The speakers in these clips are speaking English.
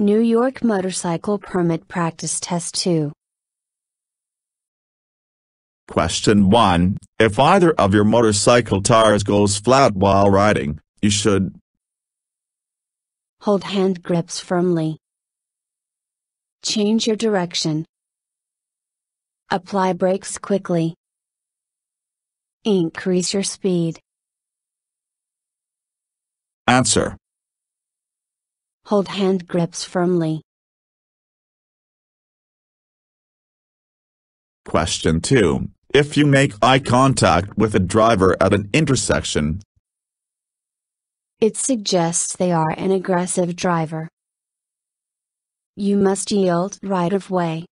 New York Motorcycle Permit Practice Test 2. Question 1. If either of your motorcycle tires goes flat while riding, you should Hold hand grips firmly. Change your direction. Apply brakes quickly. Increase your speed. Answer Hold hand grips firmly. Question 2. If you make eye contact with a driver at an intersection, it suggests they are an aggressive driver. You must yield right of way.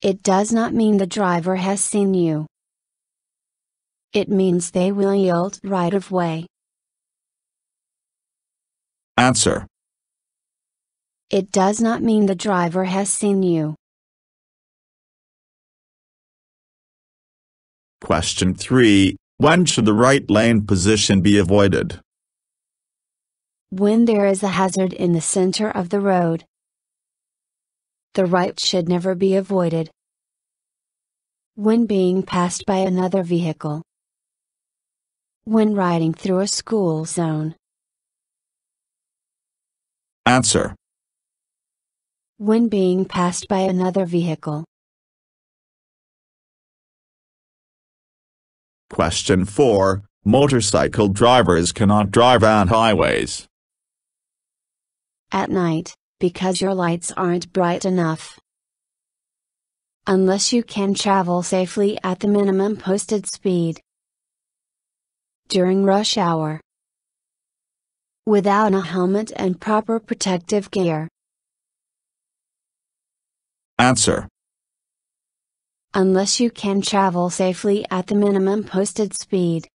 It does not mean the driver has seen you. It means they will yield right of way. Answer. It does not mean the driver has seen you. Question 3. When should the right lane position be avoided? When there is a hazard in the center of the road. The right should never be avoided. When being passed by another vehicle. When riding through a school zone. Answer. When being passed by another vehicle. Question 4. Motorcycle drivers cannot drive on highways. At night, because your lights aren't bright enough. Unless you can travel safely at the minimum posted speed. During rush hour, without a helmet and proper protective gear? Answer. Unless you can travel safely at the minimum posted speed.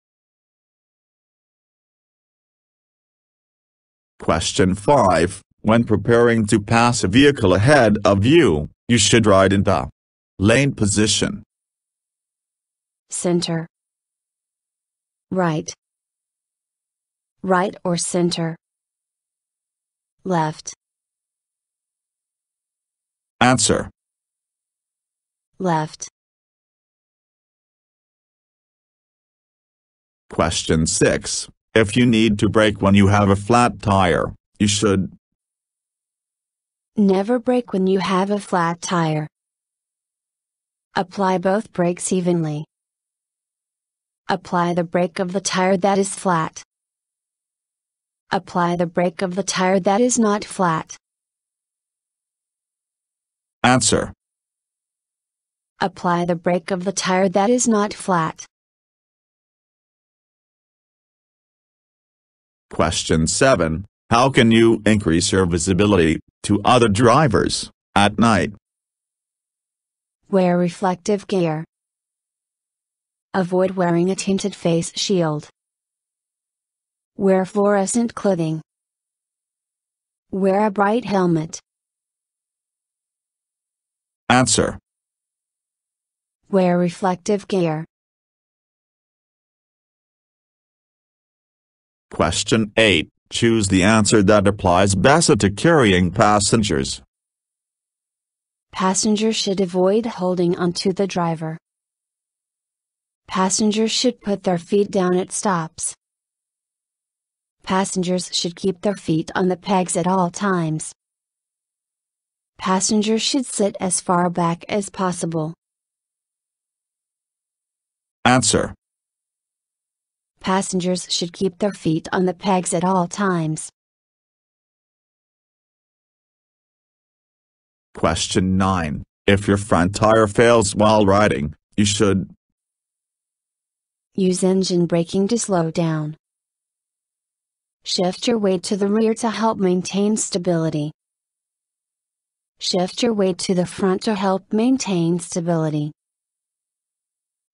Question 5. When preparing to pass a vehicle ahead of you, you should ride in the lane position. Center. Right right or center. Left. Answer. Left. Question 6. If you need to brake when you have a flat tire, you should. Never brake when you have a flat tire. Apply both brakes evenly. Apply the brake of the tire that is flat. Apply the brake of the tire that is not flat. Answer. Apply the brake of the tire that is not flat. Question 7. How can you increase your visibility to other drivers at night? Wear reflective gear. Avoid wearing a tinted face shield. Wear fluorescent clothing. Wear a bright helmet. Answer. Wear reflective gear. Question 8. Choose the answer that applies best to carrying passengers. Passengers should avoid holding onto the driver. Passengers should put their feet down at stops. Passengers should keep their feet on the pegs at all times. Passengers should sit as far back as possible. Answer. Passengers should keep their feet on the pegs at all times. Question 9. If your front tire fails while riding, you should Use engine braking to slow down. Shift your weight to the rear to help maintain stability. Shift your weight to the front to help maintain stability.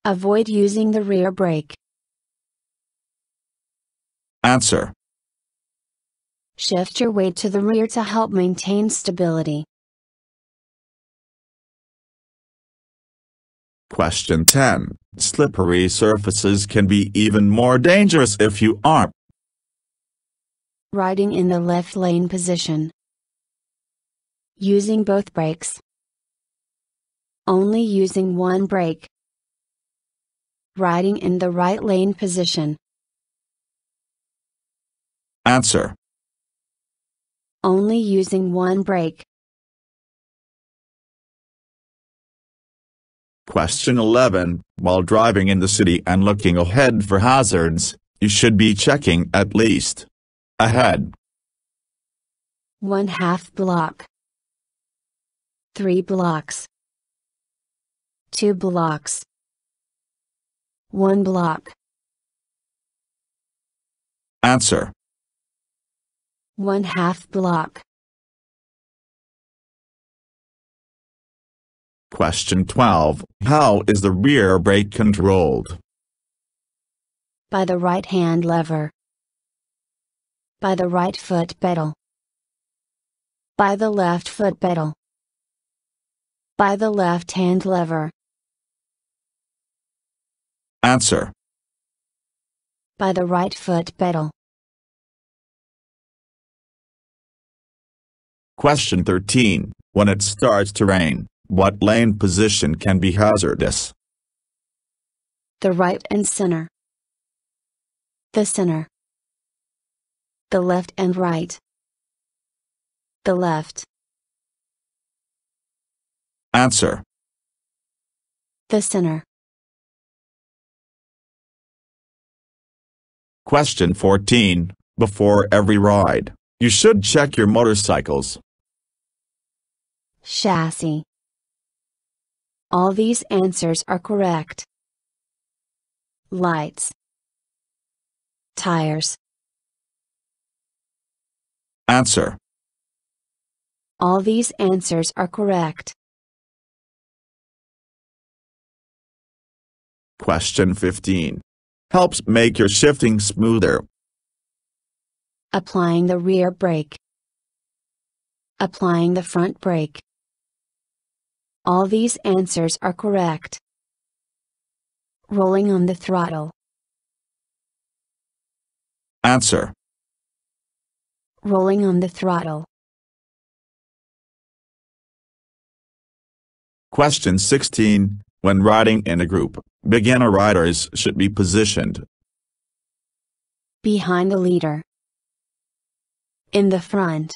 Avoid using the rear brake. Answer. Shift your weight to the rear to help maintain stability. Question 10. Slippery surfaces can be even more dangerous if you aren't riding in the left lane position. Using both brakes. Only using one brake. Riding in the right lane position. Answer. Only using one brake. Question 11. While driving in the city and looking ahead for hazards, you should be checking at least ahead one half block three blocks two blocks one block answer one half block Question 12. How is the rear brake controlled? By the right hand lever. By the right foot pedal. By the left foot pedal. By the left hand lever. Answer. By the right foot pedal. Question 13. When it starts to rain, what lane position can be hazardous? The right and center. The center. The left and right. The left. Answer. The center. Question 14. Before every ride, you should check your motorcycles. Chassis. All these answers are correct. Lights. Tires. Answer. All these answers are correct. Question 15. Helps make your shifting smoother. Applying the rear brake. Applying the front brake. All these answers are correct. Rolling on the throttle. Answer rolling on the throttle. Question 16. When riding in a group, beginner riders should be positioned behind the leader, in the front,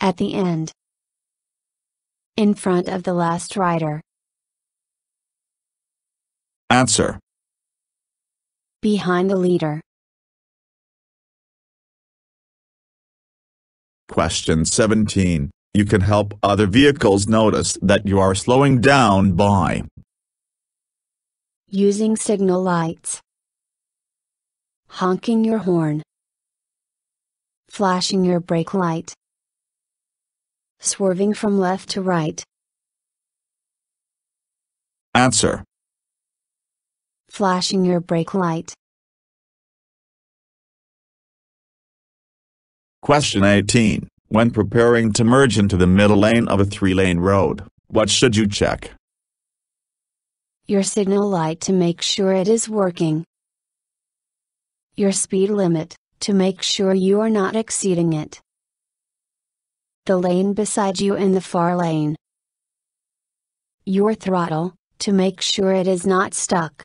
at the end, in front of the last rider. Answer Behind the leader. Question 17. You can help other vehicles notice that you are slowing down by using signal lights, honking your horn, flashing your brake light, swerving from left to right. Answer Flashing your brake light. Question 18. When preparing to merge into the middle lane of a three-lane road, what should you check? Your signal light to make sure it is working. Your speed limit, to make sure you are not exceeding it. The lane beside you in the far lane. Your throttle, to make sure it is not stuck.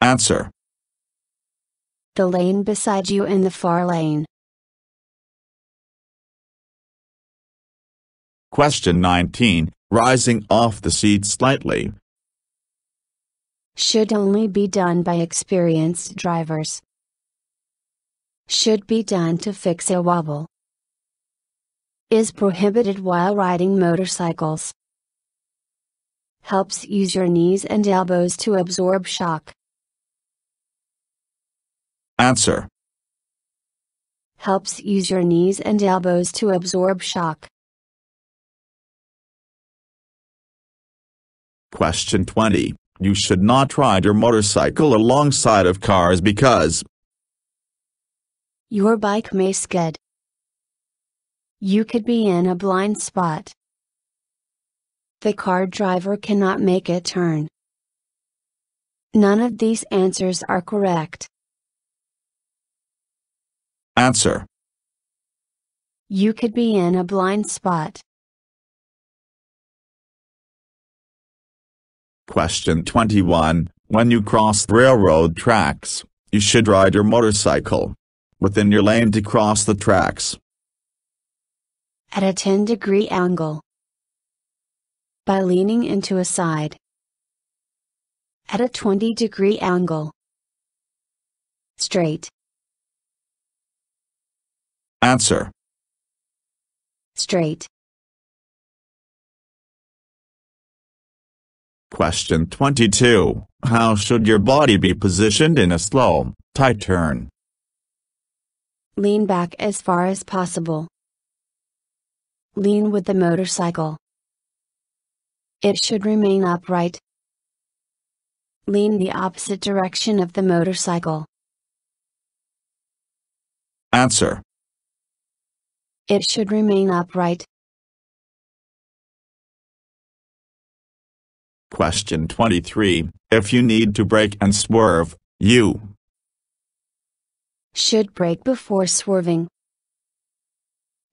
Answer the lane beside you in the far lane. Question 19 Rising off the seat slightly. Should only be done by experienced drivers. Should be done to fix a wobble. Is prohibited while riding motorcycles. Helps use your knees and elbows to absorb shock. Answer. Helps use your knees and elbows to absorb shock. Question 20. You should not ride your motorcycle alongside of cars because your bike may skid. You could be in a blind spot. The car driver cannot make a turn. None of these answers are correct. Answer. You could be in a blind spot. Question 21. When you cross railroad tracks, you should ride your motorcycle within your lane to cross the tracks. At a 10 degree angle. By leaning into a side. At a 20 degree angle. Straight. Answer. Straight. Question 22. How should your body be positioned in a slow, tight turn? Lean back as far as possible. Lean with the motorcycle. It should remain upright. Lean the opposite direction of the motorcycle. Answer it should remain upright. Question 23. If you need to brake and swerve, you should brake before swerving.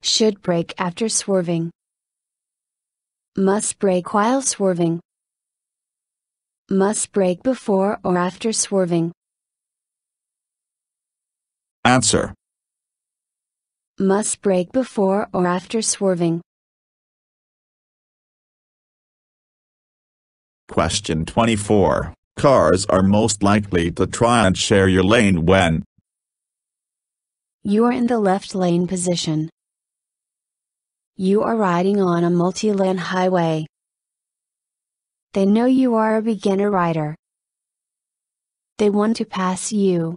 Should brake after swerving. Must brake while swerving. Must brake before or after swerving. Answer. Must break before or after swerving. Question 24. Cars are most likely to try and share your lane when you are in the left lane position. You are riding on a multi-lane highway. They know you are a beginner rider. They want to pass you.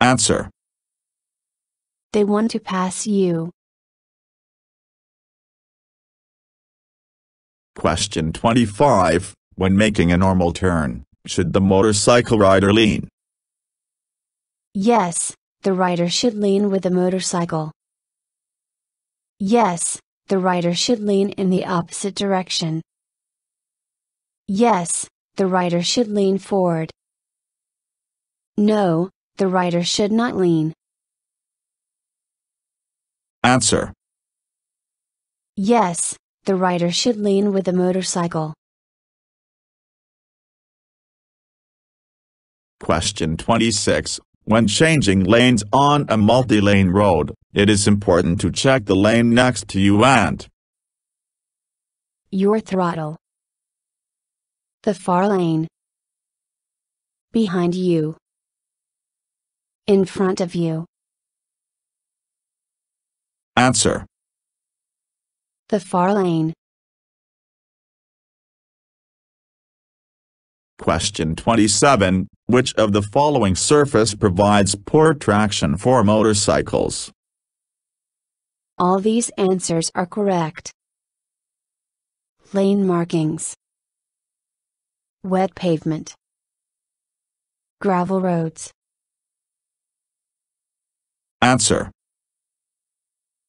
Answer they want to pass you. Question 25. When making a normal turn, should the motorcycle rider lean? Yes, the rider should lean with the motorcycle. Yes, the rider should lean in the opposite direction. Yes, the rider should lean forward. No, the rider should not lean. Answer. Yes, the rider should lean with the motorcycle. Question 26. When changing lanes on a multi-lane road, it is important to check the lane next to you and your throttle, the far lane, behind you, in front of you. Answer. The far lane. Question 27. Which of the following surface provides poor traction for motorcycles? All these answers are correct. Lane markings. Wet pavement. Gravel roads. Answer.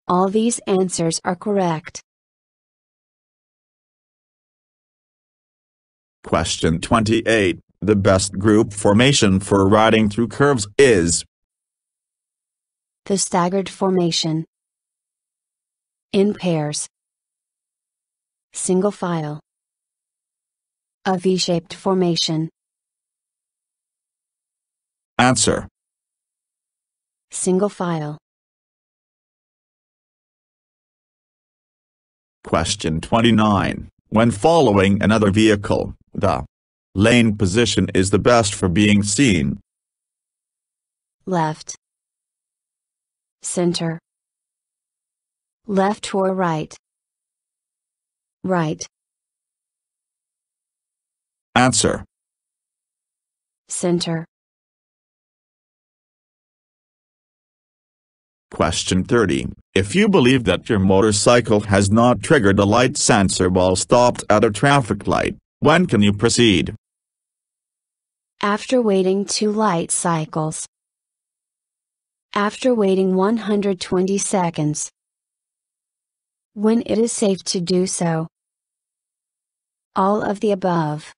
All these answers are correct. Question 28. The best group formation for riding through curves is the staggered formation in pairs single file a V-shaped formation Answer Single file Question 29. When following another vehicle, the lane position is the best for being seen. Left. Center. Left or right. Right. Answer. Center. Question 30. If you believe that your motorcycle has not triggered a light sensor while stopped at a traffic light, when can you proceed? After waiting two light cycles. After waiting 120 seconds. When it is safe to do so. All of the above.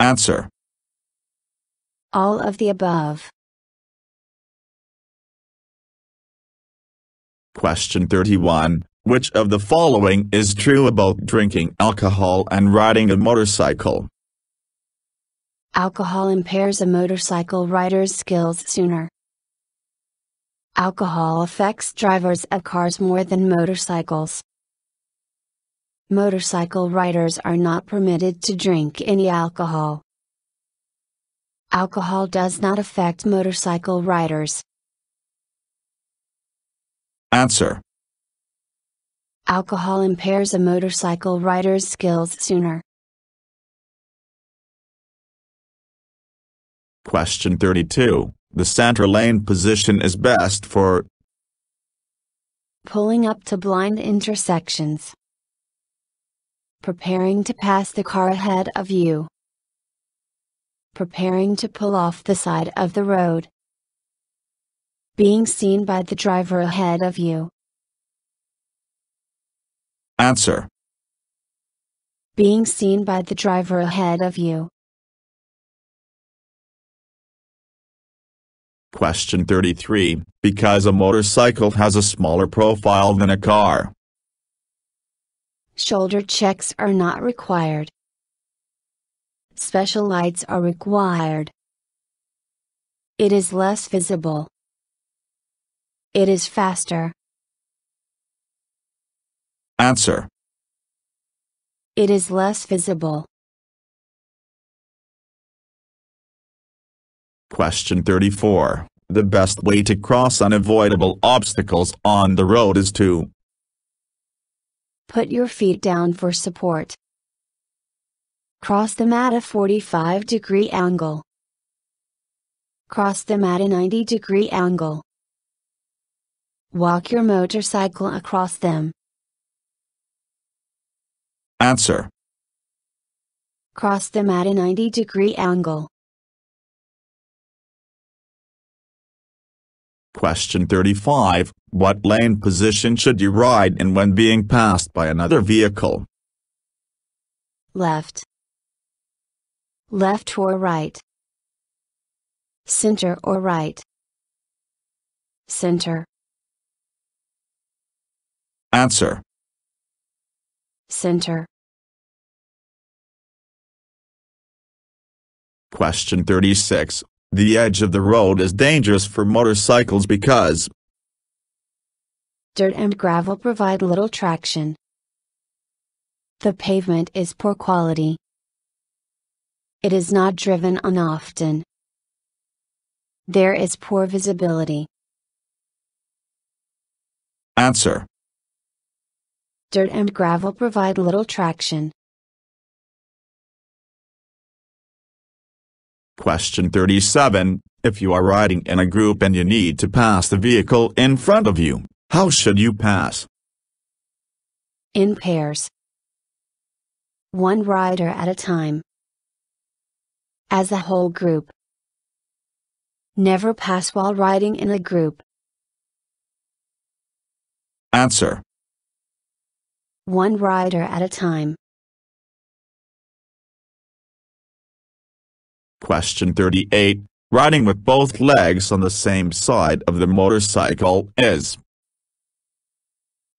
Answer. All of the above. Question 31. Which of the following is true about drinking alcohol and riding a motorcycle? Alcohol impairs a motorcycle rider's skills sooner. Alcohol affects drivers of cars more than motorcycles. Motorcycle riders are not permitted to drink any alcohol. Alcohol does not affect motorcycle riders. Answer. Alcohol impairs a motorcycle rider's skills sooner. Question 32. The center lane position is best for pulling up to blind intersections, preparing to pass the car ahead of you, preparing to pull off the side of the road being seen by the driver ahead of you? Answer. Being seen by the driver ahead of you. Question 33. Because a motorcycle has a smaller profile than a car. Shoulder checks are not required. Special lights are required. It is less visible. It is faster. Answer. It is less visible. Question 34. The best way to cross unavoidable obstacles on the road is to Put your feet down for support. Cross them at a 45 degree angle. Cross them at a 90 degree angle. Walk your motorcycle across them. Answer. Cross them at a 90 degree angle. Question 35. What lane position should you ride in when being passed by another vehicle? Left. Left or right. Center or right. Center. Answer. Center. Question 36. The edge of the road is dangerous for motorcycles because Dirt and gravel provide little traction. The pavement is poor quality. It is not driven on often. There is poor visibility. Answer dirt and gravel provide little traction. Question 37. If you are riding in a group and you need to pass the vehicle in front of you, how should you pass? In pairs. One rider at a time. As a whole group. Never pass while riding in a group. Answer one rider at a time. Question 38. Riding with both legs on the same side of the motorcycle is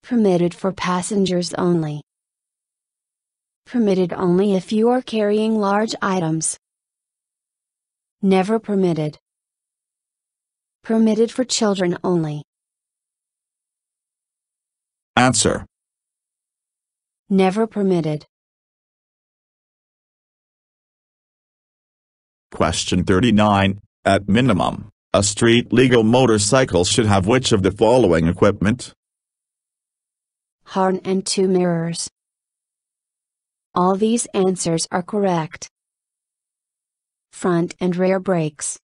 permitted for passengers only. Permitted only if you are carrying large items. Never permitted. Permitted for children only. Answer Never permitted. Question 39. At minimum, a street legal motorcycle should have which of the following equipment? Horn and two mirrors. All these answers are correct. Front and rear brakes.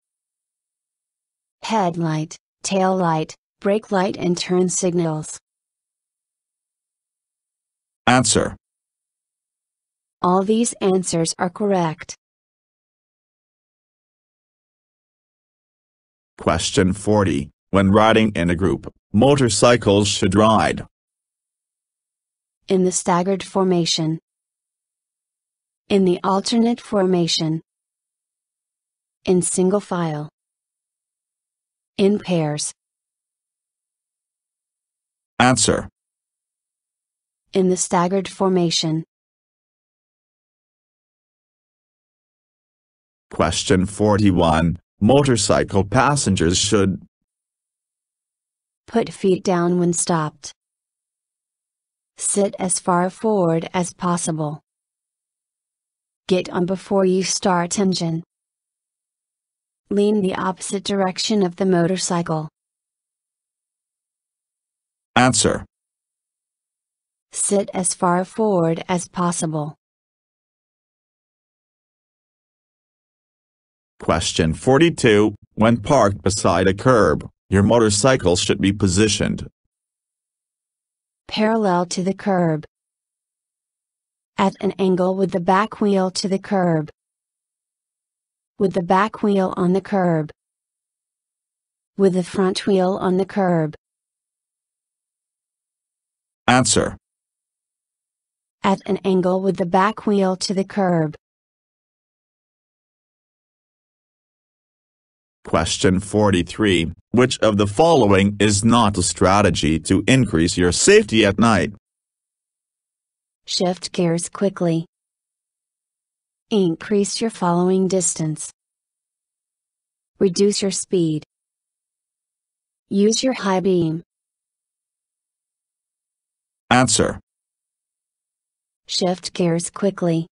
Headlight, tail light, brake light and turn signals. Answer. All these answers are correct. Question 40. When riding in a group, motorcycles should ride. In the staggered formation. In the alternate formation. In single file. In pairs. Answer in the staggered formation. Question 41. Motorcycle passengers should Put feet down when stopped. Sit as far forward as possible. Get on before you start engine. Lean the opposite direction of the motorcycle. Answer Sit as far forward as possible. Question 42. When parked beside a curb, your motorcycle should be positioned parallel to the curb, at an angle with the back wheel to the curb, with the back wheel on the curb, with the front wheel on the curb. Answer at an angle with the back wheel to the curb. Question 43. Which of the following is not a strategy to increase your safety at night? Shift gears quickly. Increase your following distance. Reduce your speed. Use your high beam. Answer shift gears quickly.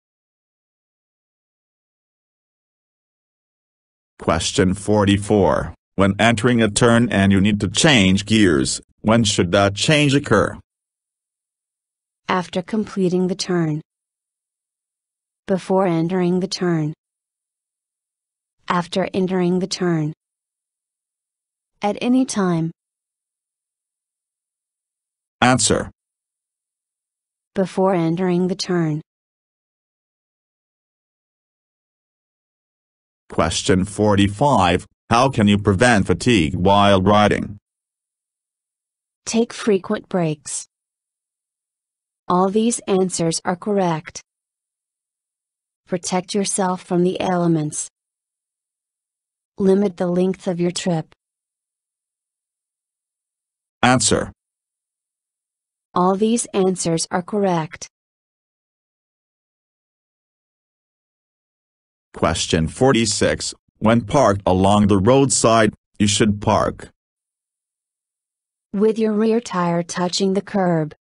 Question 44. When entering a turn and you need to change gears, when should that change occur? After completing the turn. Before entering the turn. After entering the turn. At any time. Answer before entering the turn. Question 45 How can you prevent fatigue while riding? Take frequent breaks. All these answers are correct. Protect yourself from the elements. Limit the length of your trip. Answer all these answers are correct. Question 46. When parked along the roadside, you should park. With your rear tire touching the curb.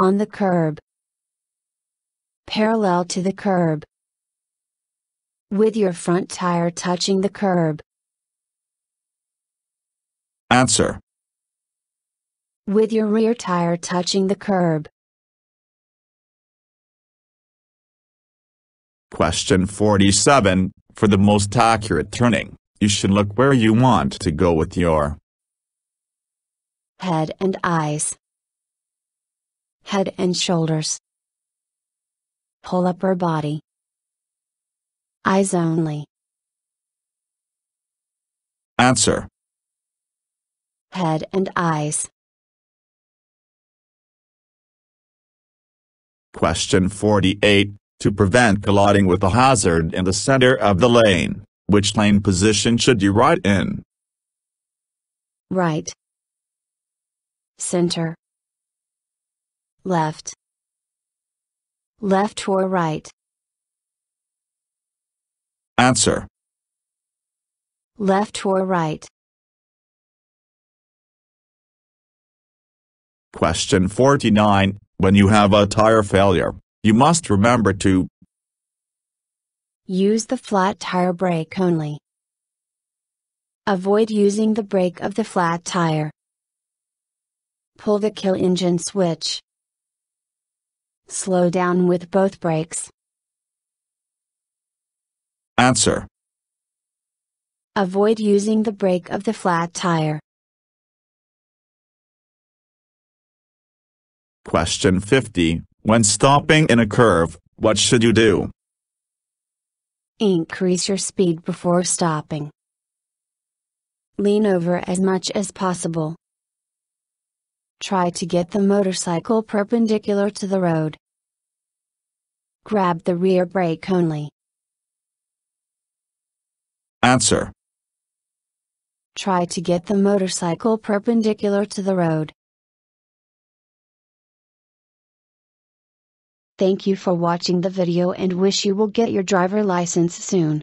On the curb. Parallel to the curb. With your front tire touching the curb. Answer with your rear tire touching the curb. Question 47. For the most accurate turning, you should look where you want to go with your head and eyes, head and shoulders, Pull upper body, eyes only. Answer Head and eyes. Question 48. To prevent colliding with a hazard in the center of the lane, which lane position should you ride in? Right. Center. Left. Left or right? Answer. Left or right? Question 49. When you have a tire failure, you must remember to Use the flat tire brake only. Avoid using the brake of the flat tire. Pull the kill engine switch. Slow down with both brakes. Answer. Avoid using the brake of the flat tire. Question 50. When stopping in a curve, what should you do? Increase your speed before stopping. Lean over as much as possible. Try to get the motorcycle perpendicular to the road. Grab the rear brake only. Answer. Try to get the motorcycle perpendicular to the road. Thank you for watching the video and wish you will get your driver license soon.